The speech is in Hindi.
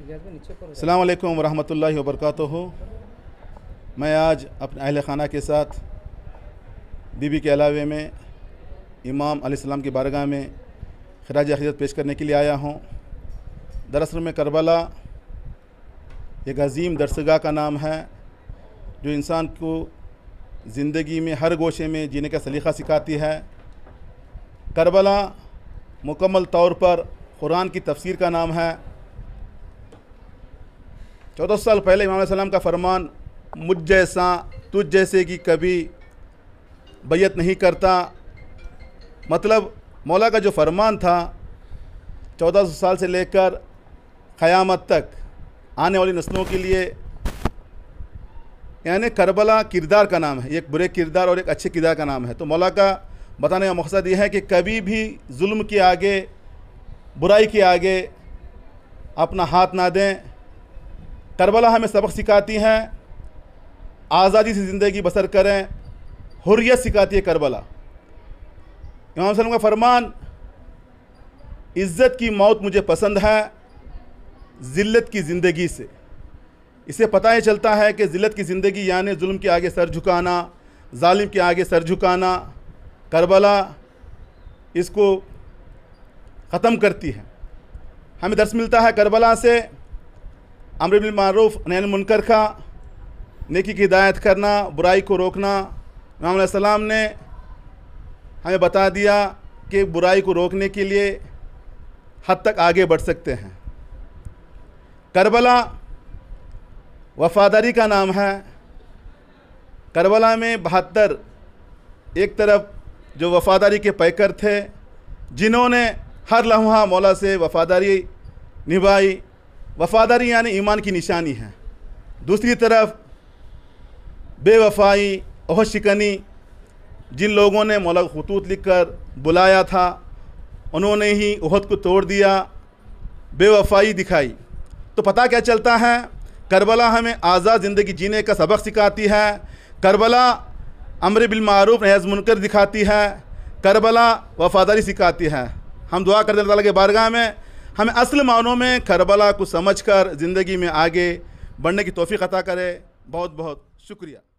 अल्लाम ला वरक मैं आज अपने अहल ख़ाना के साथ बीबी के अलावे में इमाम अलैहिस्सलाम की बारगाह में खराज अखिलत पेश करने के लिए आया हूँ दरअसल में करबला एक अजीम दरसगाह का नाम है जो इंसान को ज़िंदगी में हर गोशे में जीने का सलीका सिखाती है करबला मुकम्मल तौर पर कुरान की तफसीर का नाम है चौदह साल पहले इमाम सलाम का फरमान मुझ जैसा तुझ जैसे कि कभी बैत नहीं करता मतलब मौला का जो फरमान था चौदह सौ साल से लेकर क़यामत तक आने वाली नस्लों के लिए यानी करबला किरदार का नाम है एक बुरे किरदार और एक अच्छे किरदार का नाम है तो मौला का बताने का मकसद यह है कि कभी भी जुल्म के आगे बुराई के आगे अपना हाथ ना दें करबला हमें सबक सिखाती हैं आज़ादी से ज़िंदगी बसर करें हुर्रियत सिखाती है करबला इमाम वसलम का फरमान इज़्ज़त की मौत मुझे पसंद है ज़िल्लत की ज़िंदगी से इसे पता ही चलता है कि ज़िल्लत की ज़िंदगी यानी जुल्म के आगे सर झुकाना ालिम के आगे सर झुकाना करबला इसको ख़त्म करती है हमें दर्स मिलता है करबला से अमर मारूफ नैन मुनकर का नेकी की हिदायत करना बुराई को रोकना इमाम सलाम ने हमें बता दिया कि बुराई को रोकने के लिए हद तक आगे बढ़ सकते हैं करबला वफादारी का नाम है करबला में बहत्तर एक तरफ जो वफादारी के पैकर थे जिन्होंने हर लम्हा मौला से वफादारी निभाई वफादारी यानी ईमान की निशानी है दूसरी तरफ बेवफाई ओह शिकनी जिन लोगों ने मौला खतूत लिख कर बुलाया था उन्होंने ही उहद को तोड़ दिया बेवफाई दिखाई तो पता क्या चलता है करबला हमें आज़ाद ज़िंदगी जीने का सबक सिखाती है करबला अमर बिलमारूफ नहज मुनकर दिखाती है करबला वफादारी सिखाती है हम दुआ करते अल्लाह के बारगाह में हमें असल मानों में करबला को समझ कर ज़िंदगी में आगे बढ़ने की तोफ़ी अता करे बहुत बहुत शुक्रिया